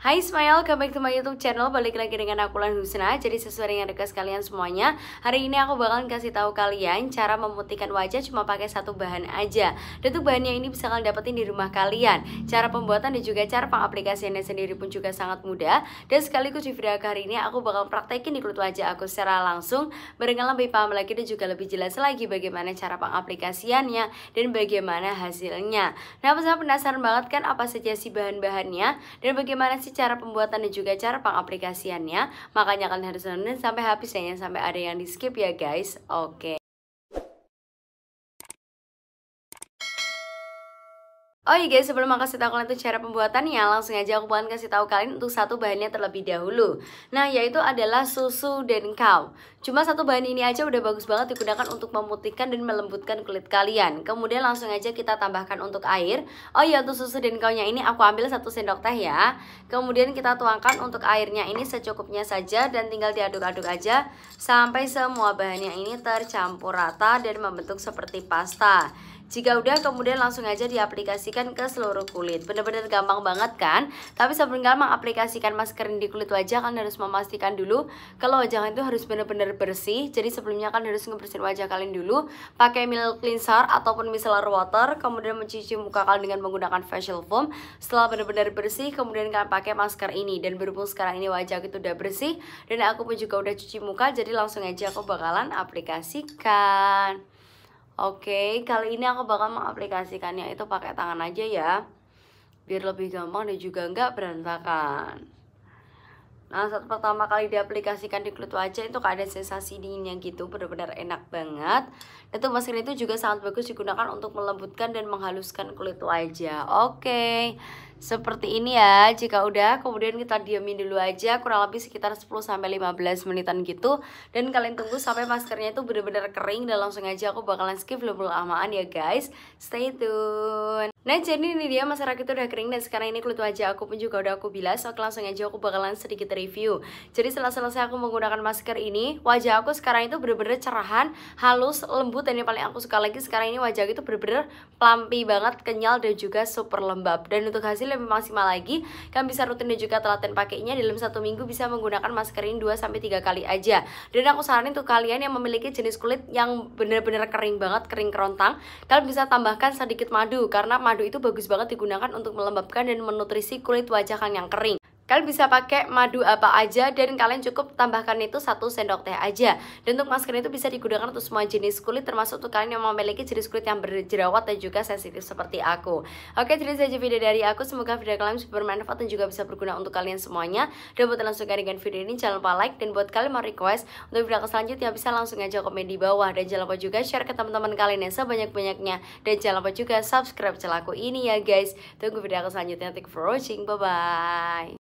Hai Ismail, kembali ke my YouTube channel. Balik lagi dengan aku Lan Husna. Jadi sesuai dengan request kalian semuanya, hari ini aku bakalan kasih tahu kalian cara memutihkan wajah cuma pakai satu bahan aja. Dan tuh bahannya ini bisa kalian dapetin di rumah kalian. Cara pembuatan dan juga cara pengaplikasiannya sendiri pun juga sangat mudah. Dan sekaligus di video hari ini aku bakal praktekin di kulit wajah aku secara langsung. Barengan lebih paham lagi dan juga lebih jelas lagi bagaimana cara pengaplikasiannya dan bagaimana hasilnya. Nah, pesan penasaran banget kan apa saja sih bahan-bahannya dan bagaimana sih sih cara pembuatannya juga cara pengaplikasiannya. Makanya kalian harus nonton sampai habis ya, sampai ada yang di skip ya guys. Oke. Okay. Oh iya guys, sebelum aku kasih tahu kalian tuh cara pembuatannya, langsung aja aku bakalan kasih tahu kalian untuk satu bahannya terlebih dahulu. Nah, yaitu adalah susu denkau. Cuma satu bahan ini aja udah bagus banget digunakan untuk memutihkan dan melembutkan kulit kalian. Kemudian langsung aja kita tambahkan untuk air. Oh iya, untuk susu denkaunya ini aku ambil satu sendok teh ya. Kemudian kita tuangkan untuk airnya ini secukupnya saja dan tinggal diaduk-aduk aja sampai semua bahannya ini tercampur rata dan membentuk seperti pasta. Jika udah kemudian langsung aja diaplikasikan ke seluruh kulit Bener-bener gampang banget kan? Tapi sebelum kalian mengaplikasikan masker ini di kulit wajah Kalian harus memastikan dulu Kalau wajahnya itu harus bener-bener bersih Jadi sebelumnya kalian harus ngebersihin wajah kalian dulu Pakai milk cleanser ataupun micellar water Kemudian mencuci muka kalian dengan menggunakan facial foam Setelah bener-bener bersih Kemudian kalian pakai masker ini Dan berhubung sekarang ini wajah itu udah bersih Dan aku pun juga udah cuci muka Jadi langsung aja aku bakalan aplikasikan Oke, kali ini aku bakal mengaplikasikannya itu pakai tangan aja ya. Biar lebih gampang dan juga nggak berantakan. Nah, saat pertama kali diaplikasikan di kulit wajah itu ada sensasi dinginnya gitu, benar-benar enak banget. Itu tuh masker itu juga sangat bagus digunakan untuk melembutkan dan menghaluskan kulit wajah. Oke. Okay seperti ini ya jika udah kemudian kita diamin dulu aja kurang lebih sekitar 10 sampai 15 menitan gitu dan kalian tunggu sampai maskernya itu benar benar kering dan langsung aja aku bakalan skip level lamaan ya guys stay tune nah jadi ini dia masker itu udah kering dan sekarang ini kulit wajah aku pun juga udah aku bilas oke langsung aja aku bakalan sedikit review jadi setelah selesai aku menggunakan masker ini wajah aku sekarang itu benar benar cerahan halus lembut dan yang paling aku suka lagi sekarang ini wajah itu benar benar plumpy banget kenyal dan juga super lembab dan untuk hasil lebih maksimal lagi kalian bisa rutin dan juga telaten pakainya dalam satu minggu bisa menggunakan masker ini 2 sampai 3 kali aja dan aku saranin tuh kalian yang memiliki jenis kulit yang bener-bener kering banget kering kerontang kalian bisa tambahkan sedikit madu karena madu itu bagus banget digunakan untuk melembabkan dan menutrisi kulit wajah kalian yang kering Kalian bisa pakai madu apa aja dan kalian cukup tambahkan itu satu sendok teh aja. Dan untuk masker itu bisa digunakan untuk semua jenis kulit termasuk untuk kalian yang memiliki jenis kulit yang berjerawat dan juga sensitif seperti aku. Oke, jadi saja video dari aku. Semoga video kalian bermanfaat dan juga bisa berguna untuk kalian semuanya. Dan buat langsung dengan video ini jangan lupa like dan buat kalian mau request untuk video selanjutnya bisa langsung aja komen di bawah dan jangan lupa juga share ke teman-teman kalian yang sebanyak-banyaknya dan jangan lupa juga subscribe channel aku ini ya guys. Tunggu video selanjutnya. Thank you for watching. Bye bye.